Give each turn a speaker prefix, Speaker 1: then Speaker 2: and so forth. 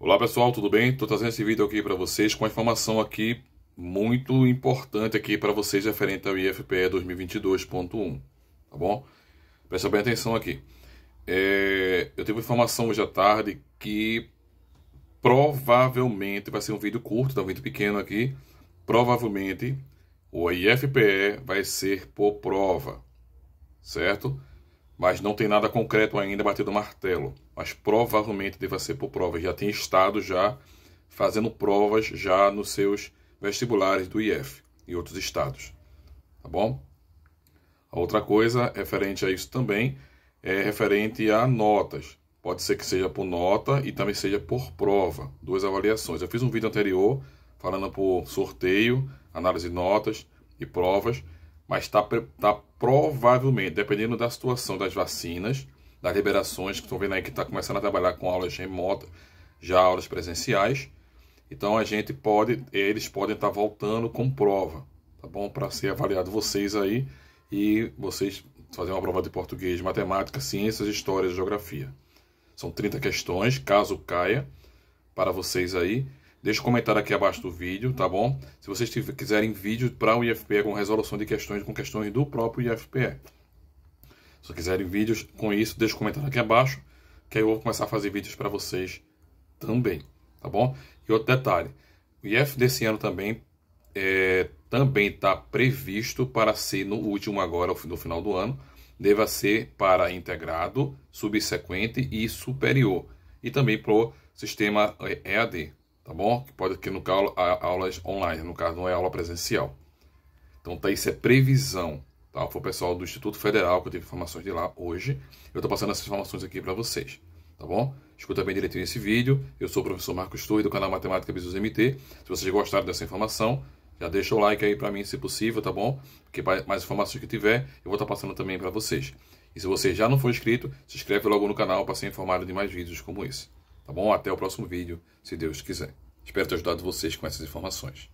Speaker 1: Olá pessoal, tudo bem? Estou trazendo esse vídeo aqui para vocês com informação aqui muito importante aqui para vocês referente ao IFPE 2022.1, tá bom? Presta bem atenção aqui. É, eu tive informação hoje à tarde que provavelmente vai ser um vídeo curto, tá um vídeo pequeno aqui. Provavelmente o IFPE vai ser por prova, certo? mas não tem nada concreto ainda batido martelo. Mas provavelmente deva ser por provas. Já tem estado já fazendo provas já nos seus vestibulares do IF e outros estados. Tá bom? A outra coisa referente a isso também é referente a notas. Pode ser que seja por nota e também seja por prova, duas avaliações. Eu fiz um vídeo anterior falando por sorteio, análise de notas e provas mas está tá provavelmente, dependendo da situação das vacinas, das liberações, que estão vendo aí que está começando a trabalhar com aulas remotas, já aulas presenciais. Então a gente pode, eles podem estar tá voltando com prova, tá bom? Para ser avaliado vocês aí e vocês fazer uma prova de português, matemática, ciências, história, geografia. São 30 questões, caso caia, para vocês aí. Deixe um comentário aqui abaixo do vídeo, tá bom? Se vocês quiserem vídeo para o IFPE com resolução de questões com questões do próprio IFPE. Se quiserem vídeos com isso, deixe um comentário aqui abaixo, que aí eu vou começar a fazer vídeos para vocês também, tá bom? E outro detalhe, o IF desse ano também é, também está previsto para ser no último agora, no final do ano, deva ser para integrado, subsequente e superior, e também para o sistema é, EAD, tá bom? Que pode aqui no caso aulas online, no caso não é aula presencial. Então tá isso é previsão, tá? Foi o pessoal do Instituto Federal que eu tive informações de lá hoje. Eu tô passando essas informações aqui para vocês, tá bom? Escuta bem direitinho esse vídeo. Eu sou o professor Marcos Torre do canal Matemática Bisus MT. Se vocês gostaram dessa informação, já deixa o like aí para mim se possível, tá bom? Porque mais informações que tiver, eu vou estar tá passando também para vocês. E se você já não for inscrito, se inscreve logo no canal para ser informado de mais vídeos como esse. Tá bom? Até o próximo vídeo, se Deus quiser. Espero ter ajudado vocês com essas informações.